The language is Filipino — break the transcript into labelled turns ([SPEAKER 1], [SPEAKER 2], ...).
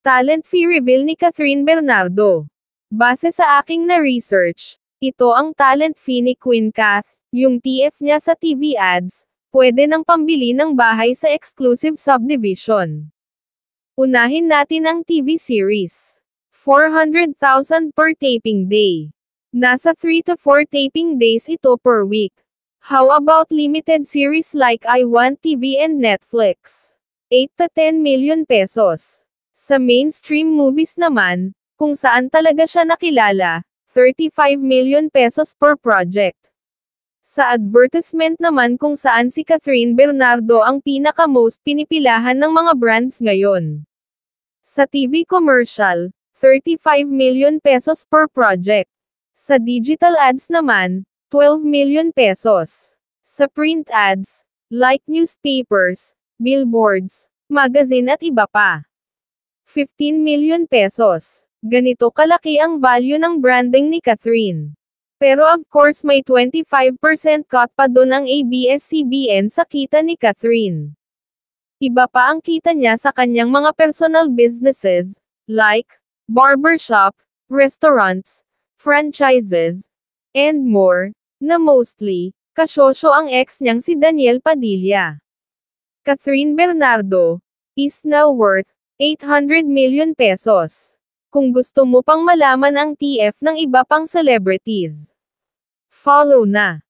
[SPEAKER 1] Talent fee reveal ni Catherine Bernardo. Base sa aking na-research, ito ang talent fee ni Queen Kath, yung TF niya sa TV ads, pwede ng pambili ng bahay sa exclusive subdivision. Unahin natin ang TV series. 400,000 per taping day. Nasa 3 to 4 taping days ito per week. How about limited series like I Want TV and Netflix? 8 to 10 million pesos. Sa mainstream movies naman, kung saan talaga siya nakilala, 35 million pesos per project. Sa advertisement naman kung saan si Catherine Bernardo ang pinaka-most pinipilahan ng mga brands ngayon. Sa TV commercial, 35 million pesos per project. Sa digital ads naman, 12 million pesos. Sa print ads, like newspapers, billboards, magazine at iba pa. 15 million pesos. Ganito kalaki ang value ng branding ni Catherine. Pero of course may 25% cut pa doon ang ABS-CBN sa kita ni Catherine. Iba pa ang kita niya sa kanyang mga personal businesses, like, barbershop, restaurants, franchises, and more, na mostly, kasosyo ang ex niyang si Daniel Padilla. Catherine Bernardo, is now worth 800 million pesos. Kung gusto mo pang malaman ang TF ng iba pang celebrities, follow na.